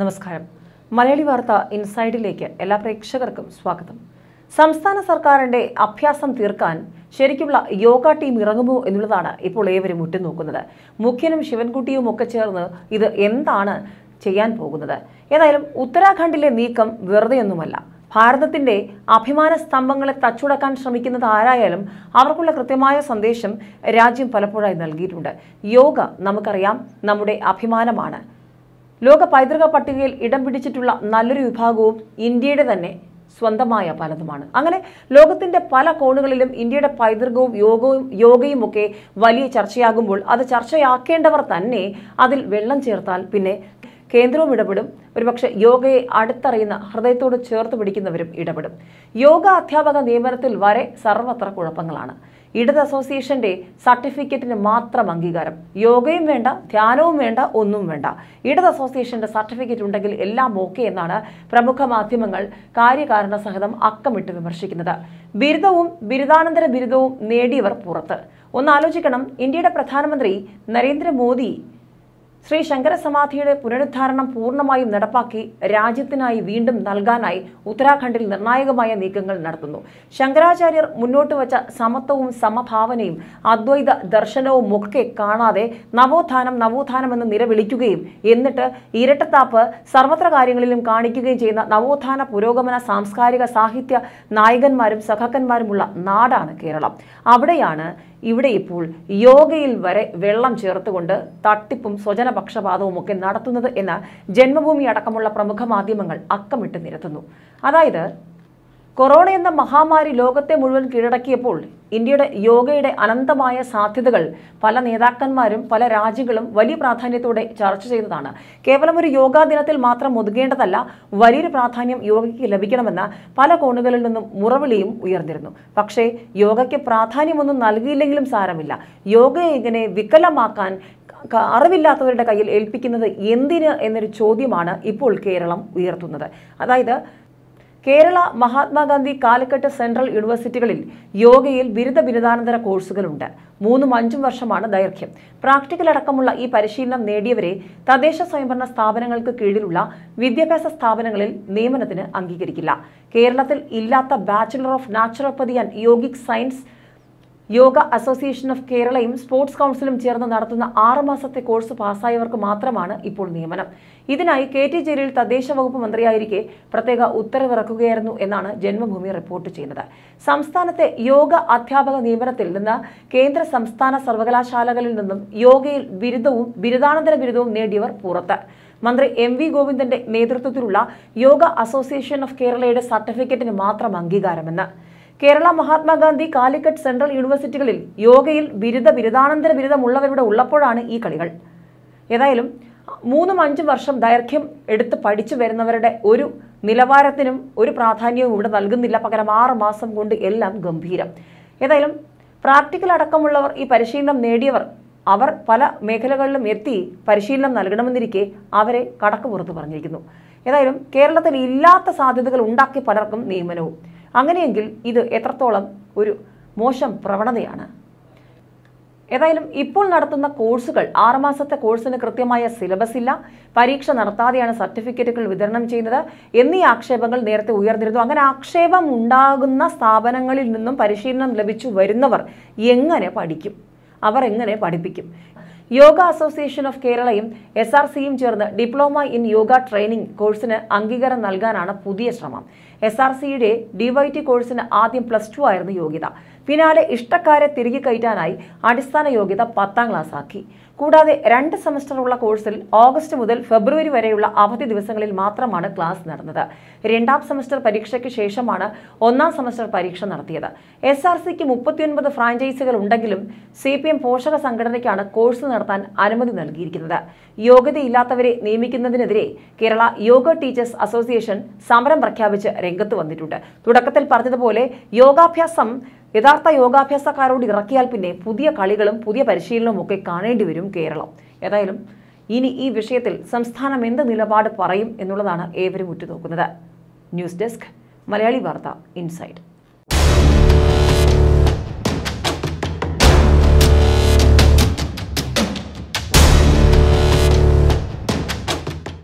നമസ്കാരം മലയാളി വാർത്ത ഇൻസൈഡിലേക്ക് എല്ലാ പ്രേക്ഷകർക്കും സ്വാഗതം സംസ്ഥാന സർക്കാരിന്റെ അഭ്യാസം തീർക്കാൻ ശരിക്കുള്ള യോഗ ടീം ഇറങ്ങുമോ എന്നുള്ളതാണ് ഇപ്പോൾ ഏവരും ഉറ്റുനോക്കുന്നത് മുഖ്യനും ശിവൻകുട്ടിയും ഒക്കെ ചേർന്ന് ഇത് എന്താണ് ചെയ്യാൻ പോകുന്നത് ഏതായാലും ഉത്തരാഖണ്ഡിലെ നീക്കം വെറുതെയൊന്നുമല്ല ഭാരതത്തിന്റെ അഭിമാന സ്തംഭങ്ങളെ തച്ചുടക്കാൻ ശ്രമിക്കുന്നത് ആരായാലും അവർക്കുള്ള കൃത്യമായ സന്ദേശം രാജ്യം പലപ്പോഴായി നൽകിയിട്ടുണ്ട് യോഗ നമുക്കറിയാം നമ്മുടെ അഭിമാനമാണ് ലോക പൈതൃക പട്ടികയിൽ ഇടം പിടിച്ചിട്ടുള്ള നല്ലൊരു വിഭാഗവും ഇന്ത്യയുടെ തന്നെ സ്വന്തമായ പലതുമാണ് അങ്ങനെ ലോകത്തിന്റെ പല കോണുകളിലും ഇന്ത്യയുടെ പൈതൃകവും യോഗവും യോഗയും ഒക്കെ വലിയ ചർച്ചയാകുമ്പോൾ അത് ചർച്ചയാക്കേണ്ടവർ തന്നെ അതിൽ വെള്ളം ചേർത്താൽ പിന്നെ കേന്ദ്രവും ഇടപെടും ഒരുപക്ഷെ യോഗയെ അടുത്തറിയുന്ന ഹൃദയത്തോട് ചേർത്ത് പിടിക്കുന്നവരും ഇടപെടും യോഗ അധ്യാപക നിയമനത്തിൽ വരെ സർവത്ര കുഴപ്പങ്ങളാണ് ഇടത് അസോസിയേഷന്റെ സർട്ടിഫിക്കറ്റിന് മാത്രം അംഗീകാരം യോഗയും വേണ്ട ധ്യാനവും വേണ്ട ഒന്നും വേണ്ട ഇടത് അസോസിയേഷന്റെ സർട്ടിഫിക്കറ്റ് ഉണ്ടെങ്കിൽ എല്ലാം ഓക്കെ എന്നാണ് പ്രമുഖ മാധ്യമങ്ങൾ കാര്യകാരണ സഹിതം അക്കമിട്ട് വിമർശിക്കുന്നത് ബിരുദവും ബിരുദാനന്തര ബിരുദവും നേടിയവർ പുറത്ത് ഒന്നാലോചിക്കണം ഇന്ത്യയുടെ പ്രധാനമന്ത്രി നരേന്ദ്രമോദി ശ്രീ ശങ്കരസമാധിയുടെ പുനരുദ്ധാരണം പൂർണ്ണമായും നടപ്പാക്കി രാജ്യത്തിനായി വീണ്ടും നൽകാനായി ഉത്തരാഖണ്ഡിൽ നിർണായകമായ നീക്കങ്ങൾ നടത്തുന്നു ശങ്കരാചാര്യർ മുന്നോട്ട് വച്ച സമത്വവും സമഭാവനയും അദ്വൈത ദർശനവും ഒക്കെ കാണാതെ നവോത്ഥാനം നവോത്ഥാനം എന്ന് നിലവിളിക്കുകയും എന്നിട്ട് ഇരട്ടത്താപ്പ് സർവത്ര കാര്യങ്ങളിലും കാണിക്കുകയും ചെയ്യുന്ന നവോത്ഥാന പുരോഗമന സാംസ്കാരിക സാഹിത്യ നായകന്മാരും സഖാക്കന്മാരുമുള്ള നാടാണ് കേരളം അവിടെയാണ് ഇവിടെ ഇപ്പോൾ യോഗയിൽ വരെ വെള്ളം ചേർത്തുകൊണ്ട് തട്ടിപ്പും സ്വജനപക്ഷപാതവും ഒക്കെ നടത്തുന്നത് എന്ന ജന്മഭൂമി അടക്കമുള്ള പ്രമുഖ മാധ്യമങ്ങൾ അക്കമിട്ട് നിരത്തുന്നു അതായത് കൊറോണ എന്ന മഹാമാരി ലോകത്തെ മുഴുവൻ കീഴടക്കിയപ്പോൾ ഇന്ത്യയുടെ യോഗയുടെ അനന്തമായ സാധ്യതകൾ പല നേതാക്കന്മാരും പല രാജ്യങ്ങളും വലിയ പ്രാധാന്യത്തോടെ ചർച്ച ചെയ്തതാണ് കേവലം ഒരു യോഗാ ദിനത്തിൽ മാത്രം ഒതുങ്ങേണ്ടതല്ല വലിയൊരു പ്രാധാന്യം യോഗയ്ക്ക് ലഭിക്കണമെന്ന പല കോണുകളിൽ നിന്നും മുറവിളിയും ഉയർന്നിരുന്നു പക്ഷേ യോഗയ്ക്ക് പ്രാധാന്യമൊന്നും നൽകിയില്ലെങ്കിലും സാരമില്ല യോഗയെ ഇങ്ങനെ വികലമാക്കാൻ അറിവില്ലാത്തവരുടെ കയ്യിൽ ഏൽപ്പിക്കുന്നത് എന്തിന് എന്നൊരു ചോദ്യമാണ് ഇപ്പോൾ കേരളം ഉയർത്തുന്നത് അതായത് കേരള മഹാത്മാഗാന്ധി കാലിക്കറ്റ് സെൻട്രൽ യൂണിവേഴ്സിറ്റികളിൽ യോഗയിൽ ബിരുദ ബിരുദാനന്തര കോഴ്സുകളുണ്ട് മൂന്നും അഞ്ചും വർഷമാണ് ദൈർഘ്യം പ്രാക്ടിക്കൽ അടക്കമുള്ള ഈ പരിശീലനം നേടിയവരെ തദ്ദേശ സ്വയംഭരണ സ്ഥാപനങ്ങൾക്ക് കീഴിലുള്ള വിദ്യാഭ്യാസ സ്ഥാപനങ്ങളിൽ നിയമനത്തിന് അംഗീകരിക്കില്ല കേരളത്തിൽ ഇല്ലാത്ത bachelor of naturopathy and yogic science Yoga association of കേരളയും സ്പോർട്സ് കൗൺസിലും ചേർന്ന് നടത്തുന്ന ആറ് മാസത്തെ കോഴ്സ് പാസ്സായവർക്ക് മാത്രമാണ് ഇപ്പോൾ നിയമനം ഇതിനായി കെ ടി ജലീൽ തദ്ദേശ വകുപ്പ് മന്ത്രിയായിരിക്കെ പ്രത്യേക ഉത്തരവിറക്കുകയായിരുന്നു എന്നാണ് ജന്മഭൂമി റിപ്പോർട്ട് ചെയ്യുന്നത് സംസ്ഥാനത്തെ യോഗ അധ്യാപക നിയമനത്തിൽ നിന്ന് കേന്ദ്ര സംസ്ഥാന സർവകലാശാലകളിൽ നിന്നും യോഗയിൽ ബിരുദവും ബിരുദാനന്തര ബിരുദവും നേടിയവർ പുറത്ത് മന്ത്രി എം വി ഗോവിന്ദന്റെ നേതൃത്വത്തിലുള്ള യോഗ അസോസിയേഷൻ ഓഫ് കേരളയുടെ സർട്ടിഫിക്കറ്റിന് മാത്രം അംഗീകാരമെന്ന് കേരള മഹാത്മാഗാന്ധി കാലിക്കറ്റ് സെൻട്രൽ യൂണിവേഴ്സിറ്റികളിൽ യോഗയിൽ ബിരുദ ബിരുദാനന്തര ബിരുദമുള്ളവരുടെ ഉള്ളപ്പോഴാണ് ഈ കളികൾ ഏതായാലും മൂന്നും അഞ്ചും വർഷം ദൈർഘ്യം എടുത്ത് പഠിച്ചു വരുന്നവരുടെ ഒരു നിലവാരത്തിനും ഒരു പ്രാധാന്യവും ഇവിടെ നൽകുന്നില്ല പകരം ആറ് മാസം കൊണ്ട് എല്ലാം ഗംഭീരം ഏതായാലും പ്രാക്ടിക്കൽ അടക്കമുള്ളവർ ഈ പരിശീലനം നേടിയവർ അവർ പല മേഖലകളിലും എത്തി പരിശീലനം നൽകണമെന്നിരിക്കെ അവരെ കടക്ക് പുറത്ത് പറഞ്ഞിരിക്കുന്നു ഏതായാലും കേരളത്തിൽ ഇല്ലാത്ത സാധ്യതകൾ ഉണ്ടാക്കി പലർക്കും നിയമനവും അങ്ങനെയെങ്കിൽ ഇത് എത്രത്തോളം ഒരു മോശം പ്രവണതയാണ് ഏതായാലും ഇപ്പോൾ നടത്തുന്ന കോഴ്സുകൾ ആറുമാസത്തെ കോഴ്സിന് കൃത്യമായ സിലബസ് ഇല്ല പരീക്ഷ നടത്താതെയാണ് സർട്ടിഫിക്കറ്റുകൾ വിതരണം ചെയ്യുന്നത് എന്നീ ആക്ഷേപങ്ങൾ നേരത്തെ ഉയർന്നിരുന്നു അങ്ങനെ ആക്ഷേപം ഉണ്ടാകുന്ന സ്ഥാപനങ്ങളിൽ നിന്നും പരിശീലനം ലഭിച്ചു വരുന്നവർ എങ്ങനെ പഠിക്കും അവർ എങ്ങനെ പഠിപ്പിക്കും യോഗ അസോസിയേഷൻ ഓഫ് കേരളയും എസ് ആർ സിയും ചേർന്ന് ഡിപ്ലോമ ഇൻ യോഗ ട്രെയിനിംഗ് കോഴ്സിന് അംഗീകാരം നൽകാനാണ് പുതിയ ശ്രമം എസ് ആർ സിയുടെ ഡിവൈടി കോഴ്സിന് ആദ്യം പ്ലസ് ടു ആയിരുന്നു യോഗ്യത പിന്നാലെ ഇഷ്ടക്കാരെ തിരികെ കയറ്റാനായി അടിസ്ഥാന യോഗ്യത പത്താം ക്ലാസ് ആക്കി കൂടാതെ രണ്ട് സെമസ്റ്റർ ഉള്ള കോഴ്സിൽ ഓഗസ്റ്റ് മുതൽ ഫെബ്രുവരി വരെയുള്ള അവധി ദിവസങ്ങളിൽ മാത്രമാണ് ക്ലാസ് നടന്നത് രണ്ടാം സെമസ്റ്റർ പരീക്ഷയ്ക്ക് ശേഷമാണ് ഒന്നാം സെമസ്റ്റർ പരീക്ഷ നടത്തിയത് എസ് ആർ സിക്ക് മുപ്പത്തിയൊൻപത് ഫ്രാഞ്ചൈസികൾ ഉണ്ടെങ്കിലും സി പി എം പോഷക സംഘടനയ്ക്കാണ് കോഴ്സ് നടത്താൻ അനുമതി നൽകിയിരിക്കുന്നത് യോഗ്യതയില്ലാത്തവരെ നിയമിക്കുന്നതിനെതിരെ കേരള യോഗ ടീച്ചേഴ്സ് അസോസിയേഷൻ സമരം പ്രഖ്യാപിച്ച് രംഗത്ത് വന്നിട്ടുണ്ട് തുടക്കത്തിൽ പറഞ്ഞതുപോലെ യോഗാഭ്യാസം യഥാർത്ഥ യോഗാഭ്യാസക്കാരോട് ഇറക്കിയാൽ പിന്നെ പുതിയ കളികളും പുതിയ പരിശീലനവും ഒക്കെ കാണേണ്ടി വരും കേരളം ഏതായാലും ഇനി ഈ വിഷയത്തിൽ സംസ്ഥാനം എന്ത് നിലപാട് പറയും എന്നുള്ളതാണ് ഏവരും ഉറ്റുനോക്കുന്നത് ന്യൂസ് ഡെസ്ക് മലയാളി വാർത്ത ഇൻസൈറ്റ്